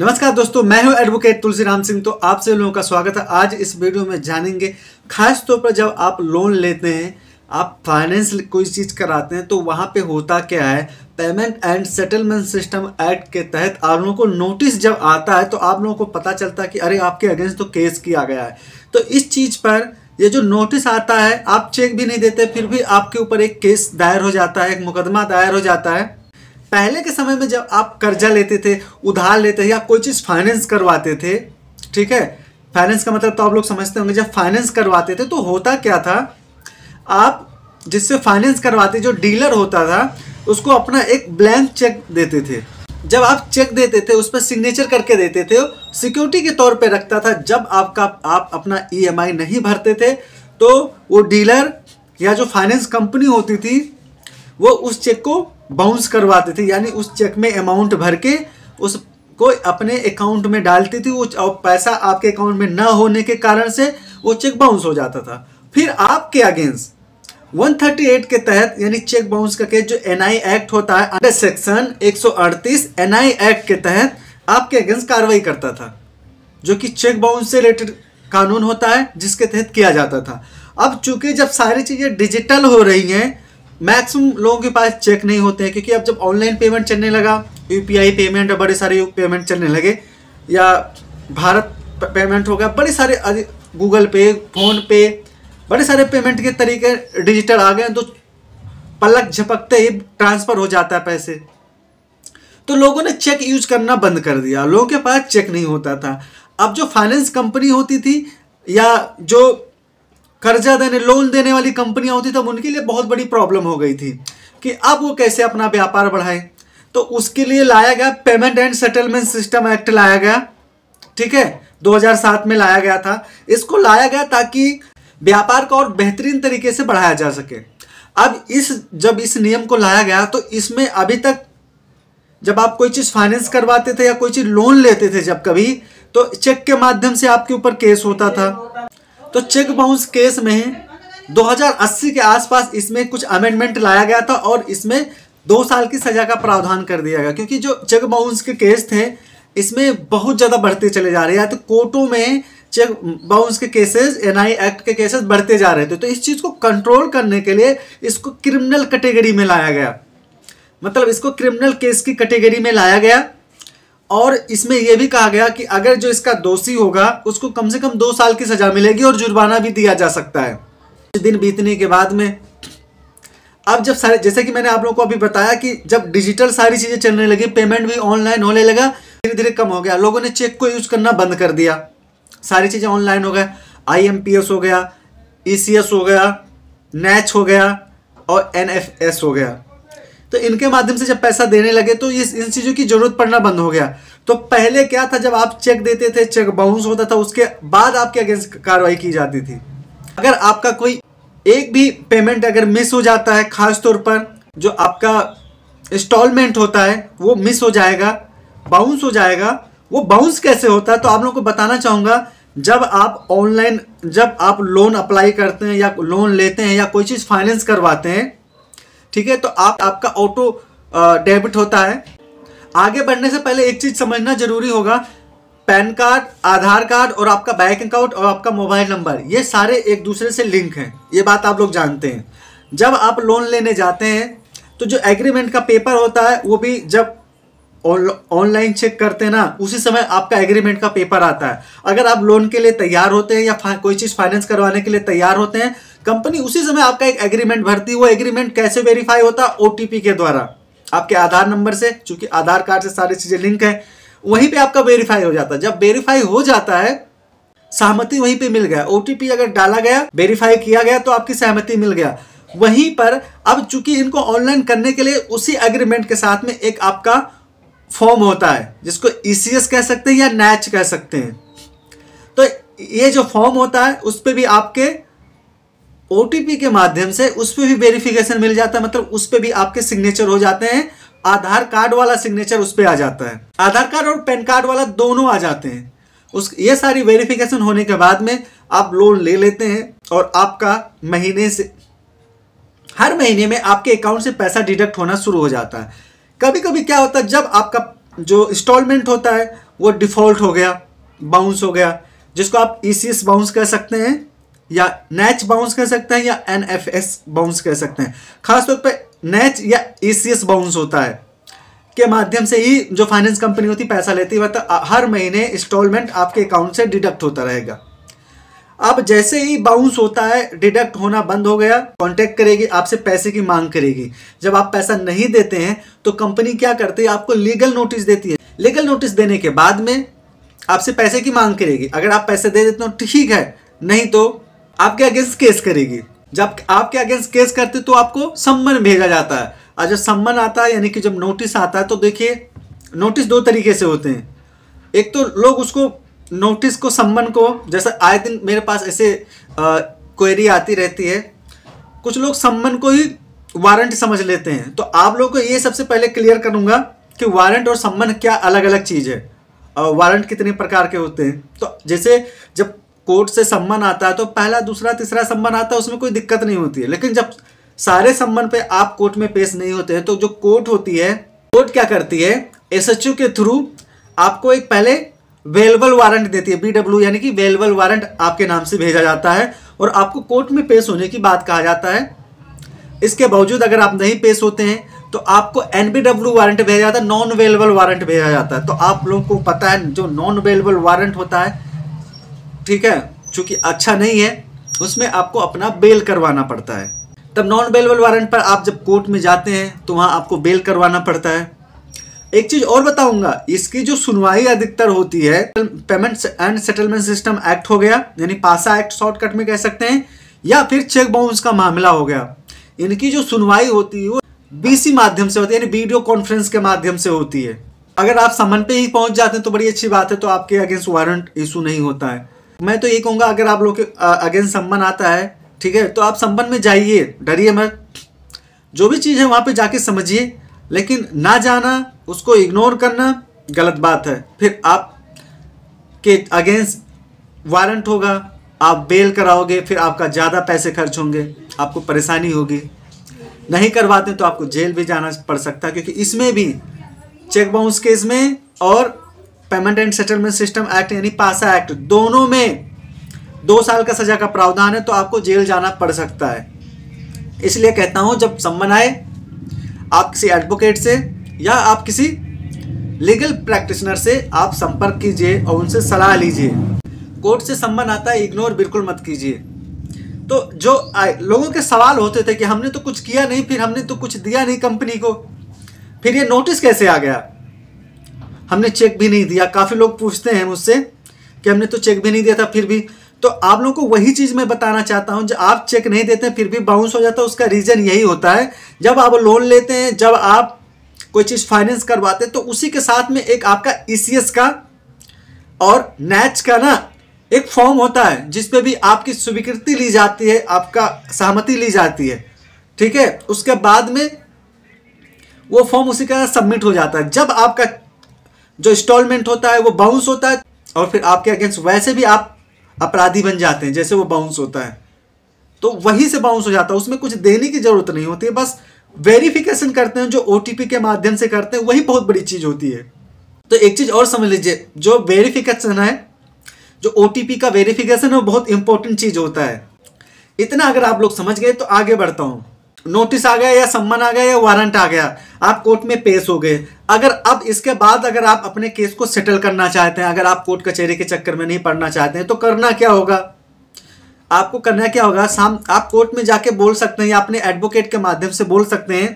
नमस्कार दोस्तों मैं हूं एडवोकेट तुलसीराम सिंह तो आप सभी लोगों का स्वागत है आज इस वीडियो में जानेंगे खास तौर पर जब आप लोन लेते हैं आप फाइनेंस कोई चीज़ कराते हैं तो वहाँ पे होता क्या है payment and settlement system act के तहत आप लोगों को नोटिस जब आता है तो आप लोगों को पता चलता है कि अरे आपके अगेंस्ट तो केस किया गया है तो इस चीज़ पर ये जो नोटिस आता है आप चेक भी नहीं देते फिर भी आपके ऊपर एक केस दायर हो जाता है एक मुकदमा दायर हो जाता है पहले के समय में जब आप कर्जा लेते थे उधार लेते थे या कोई चीज़ फाइनेंस करवाते थे ठीक है फाइनेंस का मतलब तो आप लोग समझते होंगे जब फाइनेंस करवाते थे तो होता क्या था आप जिससे फाइनेंस करवाते जो डीलर होता था उसको अपना एक ब्लैंक चेक देते थे जब आप चेक देते थे उस पर सिग्नेचर करके देते थे सिक्योरिटी के तौर पे रखता था जब आपका आप अपना ईएमआई e नहीं भरते थे तो वो डीलर या जो फाइनेंस कंपनी होती थी वो उस चेक को बाउंस करवाते थे यानी उस चेक में अमाउंट भर के उसको अपने अकाउंट में डालती थी वो पैसा आपके अकाउंट में ना होने के कारण से वो चेक बाउंस हो जाता था फिर आपके अगेंस्ट 138 के तहत यानी चेक बाउंस का केस जो एन एक्ट होता है अंडर सेक्शन एक सौ एक्ट के तहत आपके अगेंस्ट कार्रवाई करता था जो कि चेक बाउंस से रिलेटेड कानून होता है जिसके तहत किया जाता था अब चूंकि जब सारी चीज़ें डिजिटल हो रही हैं मैक्सिमम लोगों के पास चेक नहीं होते हैं क्योंकि अब जब ऑनलाइन पेमेंट चलने लगा यूपीआई पेमेंट और बड़े सारे पेमेंट चलने लगे या भारत पेमेंट हो गया बड़े सारे गूगल पे फोन पे बड़े सारे पेमेंट के तरीके डिजिटल आ गए तो पलक झपकते ही ट्रांसफ़र हो जाता है पैसे तो लोगों ने चेक यूज करना बंद कर दिया लोगों के पास चेक नहीं होता था अब जो फाइनेंस कंपनी होती थी या जो कर्जा देने लोन देने वाली कंपनियां होती तब तो उनके लिए बहुत बड़ी प्रॉब्लम हो गई थी कि अब वो कैसे अपना व्यापार बढ़ाएं तो उसके लिए लाया गया payment and settlement system act लाया गया ठीक है 2007 में लाया गया था इसको लाया गया ताकि व्यापार को और बेहतरीन तरीके से बढ़ाया जा सके अब इस जब इस नियम को लाया गया तो इसमें अभी तक जब आप कोई चीज़ फाइनेंस करवाते थे या कोई चीज़ लोन लेते थे जब कभी तो चेक के माध्यम से आपके ऊपर केस होता था तो चेक बाउंस केस में 2080 के आसपास इसमें कुछ अमेंडमेंट लाया गया था और इसमें दो साल की सजा का प्रावधान कर दिया गया क्योंकि जो चेक बाउंस के केस थे इसमें बहुत ज़्यादा बढ़ते चले जा रहे हैं तो कोर्टों में चेक बाउंस के केसेस एनआई एक्ट के केसेस बढ़ते जा रहे थे तो इस चीज़ को कंट्रोल करने के लिए इसको क्रिमिनल कैटेगरी में लाया गया मतलब इसको क्रिमिनल केस की कैटेगरी में लाया गया और इसमें यह भी कहा गया कि अगर जो इसका दोषी होगा उसको कम से कम दो साल की सजा मिलेगी और जुर्माना भी दिया जा सकता है कुछ दिन बीतने के बाद में अब जब सारे जैसे कि मैंने आप लोगों को अभी बताया कि जब डिजिटल सारी चीज़ें चलने लगी पेमेंट भी ऑनलाइन होने लगा धीरे धीरे कम हो गया लोगों ने चेक को यूज़ करना बंद कर दिया सारी चीज़ें ऑनलाइन हो गए आई हो गया ई हो गया नैच हो गया और एन हो गया तो इनके माध्यम से जब पैसा देने लगे तो इस इन चीज़ों की जरूरत पड़ना बंद हो गया तो पहले क्या था जब आप चेक देते थे चेक बाउंस होता था उसके बाद आपके अगेंस्ट कार्रवाई की जाती थी अगर आपका कोई एक भी पेमेंट अगर मिस हो जाता है खास तौर पर जो आपका इंस्टॉलमेंट होता है वो मिस हो जाएगा बाउंस हो जाएगा वो बाउंस कैसे होता है तो आप लोगों को बताना चाहूँगा जब आप ऑनलाइन जब आप लोन अप्लाई करते हैं या लोन लेते हैं या कोई चीज़ फाइनेंस करवाते हैं ठीक है तो आप आपका ऑटो डेबिट होता है आगे बढ़ने से पहले एक चीज़ समझना जरूरी होगा पैन कार्ड आधार कार्ड और आपका बैंक अकाउंट और आपका मोबाइल नंबर ये सारे एक दूसरे से लिंक हैं ये बात आप लोग जानते हैं जब आप लोन लेने जाते हैं तो जो एग्रीमेंट का पेपर होता है वो भी जब ऑनलाइन चेक करते हैं ना उसी समय आपका एग्रीमेंट का पेपर आता है अगर आप लोन के लिए तैयार होते हैं या कोई चीज़ फाइनेंस करवाने के लिए तैयार होते हैं कंपनी उसी समय आपका एक एग्रीमेंट भरती वो एग्रीमेंट कैसे वेरीफाई होता है ओटीपी के द्वारा आपके आधार नंबर से चूंकि आधार कार्ड से सारी चीज़ें लिंक है वहीं पे आपका वेरीफाई हो जाता है जब वेरीफाई हो जाता है सहमति वहीं पे मिल गया ओटीपी अगर डाला गया वेरीफाई किया गया तो आपकी सहमति मिल गया वहीं पर अब चूंकि इनको ऑनलाइन करने के लिए उसी एग्रीमेंट के साथ में एक आपका फॉर्म होता है जिसको ईसीएस e कह सकते हैं या नैच कह सकते हैं तो ये जो फॉर्म होता है उस पर भी आपके ओ के माध्यम से उस पर भी वेरिफिकेशन मिल जाता है मतलब उस पर भी आपके सिग्नेचर हो जाते हैं आधार कार्ड वाला सिग्नेचर उस पर आ जाता है आधार कार्ड और पैन कार्ड वाला दोनों आ जाते हैं उस ये सारी वेरिफिकेशन होने के बाद में आप लोन ले लेते हैं और आपका महीने से हर महीने में आपके अकाउंट से पैसा डिडक्ट होना शुरू हो जाता है कभी कभी क्या होता है जब आपका जो इंस्टॉलमेंट होता है वो डिफ़ॉल्ट हो गया बाउंस हो गया जिसको आप ई e बाउंस कह सकते हैं या नैच बाउंस कह सकते हैं या एन एफ एस बाउंस कह सकते हैं खासतौर पर नैच या ए सी एस बाउंस होता है के माध्यम से ही जो फाइनेंस कंपनी होती पैसा लेती है तो हर महीने इंस्टॉलमेंट आपके अकाउंट से डिडक्ट होता रहेगा अब जैसे ही बाउंस होता है डिडक्ट होना बंद हो गया कांटेक्ट करेगी आपसे पैसे की मांग करेगी जब आप पैसा नहीं देते हैं तो कंपनी क्या करती है आपको लीगल नोटिस देती है लीगल नोटिस देने के बाद में आपसे पैसे की मांग करेगी अगर आप पैसे दे देते हो ठीक है नहीं तो आपके अगेंस्ट केस करेगी जब आपके अगेंस्ट केस करते तो आपको सम्मन भेजा जाता है और जब सम्मन आता है यानी कि जब नोटिस आता है तो देखिए नोटिस दो तरीके से होते हैं एक तो लोग उसको नोटिस को सम्मन को जैसे आए दिन मेरे पास ऐसे क्वेरी आती रहती है कुछ लोग सम्मन को ही वारंट समझ लेते हैं तो आप लोग को ये सबसे पहले क्लियर करूँगा कि वारंट और सम्मन क्या अलग अलग चीज़ है और वारंट कितने प्रकार के होते हैं तो जैसे जब कोर्ट से सम्मान आता है तो पहला दूसरा तीसरा सम्मान आता है उसमें कोई दिक्कत नहीं होती है लेकिन जब सारे सम्मान पे आप कोर्ट में पेश नहीं होते हैं तो जो कोर्ट होती है कोर्ट क्या करती है एस के थ्रू आपको एक पहले वेलेबल वारंट देती है बी यानी कि वेलेबल वारंट आपके नाम से भेजा जाता है और आपको कोर्ट में पेश होने की बात कहा जाता है इसके बावजूद अगर आप नहीं पेश होते हैं तो आपको एन बी डब्ल्यू वारंट भेजा जाता है नॉन अवेलेबल वारंट भेजा जाता है तो आप लोगों को पता है जो नॉन अवेलेबल वारंट होता है ठीक है चूंकि अच्छा नहीं है उसमें आपको अपना बेल करवाना पड़ता है तब नॉन बेलबल वारंट पर आप जब कोर्ट में जाते हैं तो वहाँ आपको बेल करवाना पड़ता है एक चीज़ और बताऊंगा इसकी जो सुनवाई अधिकतर होती है payment and settlement system act हो गया यानी पासा एक्ट शॉर्टकट में कह सकते हैं या फिर चेक बाउंस का मामला हो गया इनकी जो सुनवाई होती है वो बीसी माध्यम से होती है यानी वीडियो कॉन्फ्रेंस के माध्यम से होती है अगर आप समन पे ही पहुंच जाते हैं तो बड़ी अच्छी बात है तो आपके अगेंस्ट वारंट इशू नहीं होता है मैं तो ये कहूँगा अगर आप लोग के अगेंस्ट संबंध आता है ठीक है तो आप संबंध में जाइए डरिए मत जो भी चीज़ है वहाँ पे जाके समझिए लेकिन ना जाना उसको इग्नोर करना गलत बात है फिर आप के अगेंस्ट वारंट होगा आप बेल कराओगे फिर आपका ज़्यादा पैसे खर्च होंगे आपको परेशानी होगी नहीं करवाते तो आपको जेल भी जाना पड़ सकता है क्योंकि इसमें भी चेक बाउंस केस में और payment and settlement system act यानी पासा एक्ट दोनों में दो साल का सजा का प्रावधान है तो आपको जेल जाना पड़ सकता है इसलिए कहता हूं जब सम्मन आए आप किसी एडवोकेट से या आप किसी लीगल प्रैक्टिशनर से आप संपर्क कीजिए और उनसे सलाह लीजिए कोर्ट से सम्मन आता है इग्नोर बिल्कुल मत कीजिए तो जो आए लोगों के सवाल होते थे कि हमने तो कुछ किया नहीं फिर हमने तो कुछ दिया नहीं कंपनी को फिर ये नोटिस कैसे आ गया हमने चेक भी नहीं दिया काफ़ी लोग पूछते हैं मुझसे कि हमने तो चेक भी नहीं दिया था फिर भी तो आप लोगों को वही चीज़ मैं बताना चाहता हूँ जब आप चेक नहीं देते हैं फिर भी बाउंस हो जाता है उसका रीज़न यही होता है जब आप लोन लेते हैं जब आप कोई चीज़ फाइनेंस करवाते हैं तो उसी के साथ में एक आपका ई e का और नैच का ना एक फॉर्म होता है जिसपे भी आपकी स्वीकृति ली जाती है आपका सहमति ली जाती है ठीक है उसके बाद में वो फॉर्म उसी का सबमिट हो जाता है जब आपका जो इंस्टॉलमेंट होता है वो बाउंस होता है और फिर आपके अगेंस्ट वैसे भी आप अपराधी बन जाते हैं जैसे वो बाउंस होता है तो वहीं से बाउंस हो जाता है उसमें कुछ देने की ज़रूरत नहीं होती है बस वेरिफिकेशन करते हैं जो ओ के माध्यम से करते हैं वही बहुत बड़ी चीज़ होती है तो एक चीज़ और समझ लीजिए जो वेरिफिकेशन है जो ओ का वेरिफिकेशन है वो बहुत इंपॉर्टेंट चीज़ होता है इतना अगर आप लोग समझ गए तो आगे बढ़ता हूँ नोटिस आ गया या सम्मन आ गया या वारंट आ गया आप कोर्ट में पेश हो गए अगर अब इसके बाद अगर आप अपने केस को सेटल करना चाहते हैं अगर आप कोर्ट कचहरी के चक्कर में नहीं पड़ना चाहते हैं तो करना क्या होगा आपको करना क्या होगा साम आप कोर्ट में जाके बोल सकते हैं या अपने एडवोकेट के माध्यम से बोल सकते हैं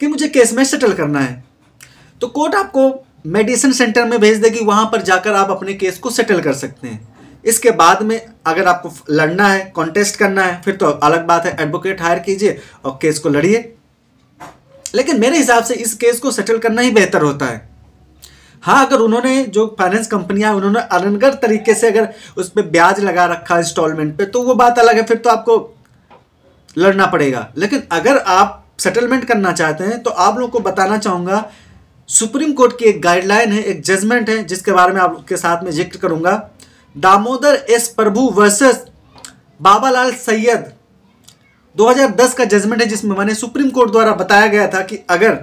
कि मुझे केस में सेटल करना है तो कोर्ट आपको मेडिसिन सेंटर में भेज देगी वहाँ पर जाकर आप अपने केस को सेटल कर सकते हैं इसके बाद में अगर आपको लड़ना है कॉन्टेस्ट करना है फिर तो अलग बात है एडवोकेट हायर कीजिए और केस को लड़िए लेकिन मेरे हिसाब से इस केस को सेटल करना ही बेहतर होता है हाँ अगर उन्होंने जो फाइनेंस कंपनियां उन्होंने अनगर तरीके से अगर उस पर ब्याज लगा रखा इंस्टॉलमेंट पे तो वो बात अलग है फिर तो आपको लड़ना पड़ेगा लेकिन अगर आप सेटलमेंट करना चाहते हैं तो आप लोगों को बताना चाहूँगा सुप्रीम कोर्ट की एक गाइडलाइन है एक जजमेंट है जिसके बारे में आपके साथ में जिक्र करूँगा दामोदर एस प्रभु वर्सेस बाबालाल सैयद 2010 का जजमेंट है जिसमें मैंने सुप्रीम कोर्ट द्वारा बताया गया था कि अगर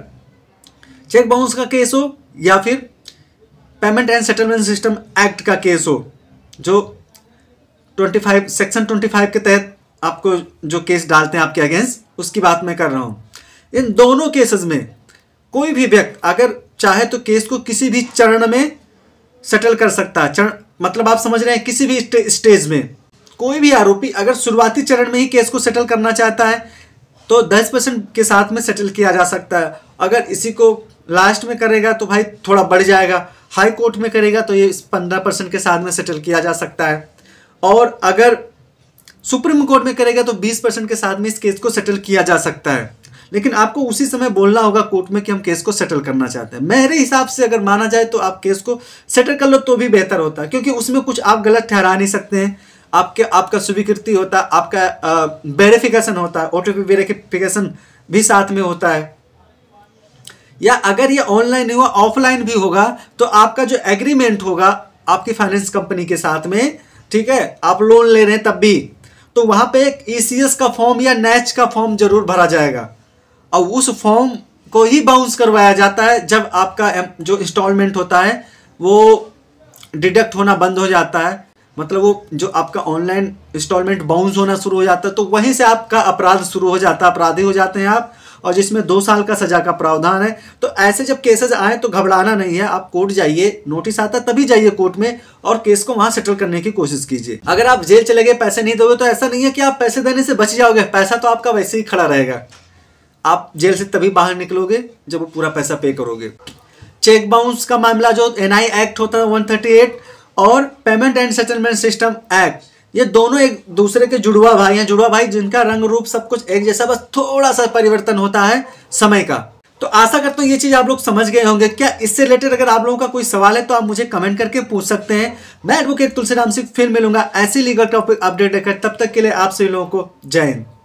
चेक बाउंस का केस हो या फिर payment and settlement system act का केस हो जो 25 सेक्शन 25 के तहत आपको जो केस डालते हैं आपके अगेंस्ट उसकी बात मैं कर रहा हूँ इन दोनों केसेस में कोई भी व्यक्ति अगर चाहे तो केस को किसी भी चरण में सेटल कर सकता है चरण मतलब आप समझ रहे हैं किसी भी स्टेज में कोई भी आरोपी अगर शुरुआती चरण में ही केस को सेटल करना चाहता है तो दस परसेंट के साथ में सेटल किया जा सकता है अगर इसी को लास्ट में करेगा तो भाई थोड़ा बढ़ जाएगा हाई कोर्ट में करेगा तो ये पंद्रह परसेंट के साथ में सेटल किया जा सकता है और अगर सुप्रीम कोर्ट में करेगा तो बीस परसेंट के साथ में इस केस को सेटल किया जा सकता है लेकिन आपको उसी समय बोलना होगा कोर्ट में कि हम केस को सेटल करना चाहते हैं मेरे हिसाब से अगर माना जाए तो आप केस को सेटल कर लो तो भी बेहतर होता है क्योंकि उसमें कुछ आप गलत ठहरा नहीं सकते हैं आपके आपका स्वीकृति होता है आपका वेरिफिकेशन होता है ओटीपी वेरिफिकेशन भी साथ में होता है या अगर ये ऑनलाइन नहीं हुआ ऑफलाइन भी होगा तो आपका जो एग्रीमेंट होगा आपकी फाइनेंस कंपनी के साथ में ठीक है आप लोन ले रहे हैं तब भी तो वहां पे एक ई e का फॉर्म या नैच का फॉर्म जरूर भरा जाएगा और उस फॉर्म को ही बाउंस करवाया जाता है जब आपका जो इंस्टॉलमेंट होता है वो डिडक्ट होना बंद हो जाता है मतलब वो जो आपका ऑनलाइन इंस्टॉलमेंट बाउंस होना शुरू हो जाता है तो वहीं से आपका अपराध शुरू हो जाता है अपराधी हो जाते हैं आप और जिसमें दो साल का सजा का प्रावधान है तो ऐसे जब केसेस आए तो घबराना नहीं है आप कोर्ट जाइए नोटिस आता तभी जाइए कोर्ट में और केस को वहां सेटल करने की कोशिश कीजिए अगर आप जेल चले गए पैसे नहीं दोगे तो ऐसा नहीं है कि आप पैसे देने से बच जाओगे पैसा तो आपका वैसे ही खड़ा रहेगा आप जेल से तभी बाहर निकलोगे जब वो पूरा पैसा पे करोगे चेक बाउंस का मामला जो एन एक्ट होता है वन और payment and settlement system act ये दोनों एक दूसरे के जुड़वा भाई हैं जुड़वा भाई जिनका रंग रूप सब कुछ एक जैसा बस थोड़ा सा परिवर्तन होता है समय का तो आशा करता हूँ ये चीज़ आप लोग समझ गए होंगे क्या इससे रिलेटेड अगर आप लोगों का कोई सवाल है तो आप मुझे कमेंट करके पूछ सकते हैं मैं एडवोकेट तुलसीराम सिंह फिर मिलूंगा ऐसी लीगल टॉपिक अपडेट लेकर तब तक के लिए आप सभी लोगों को जय हिंद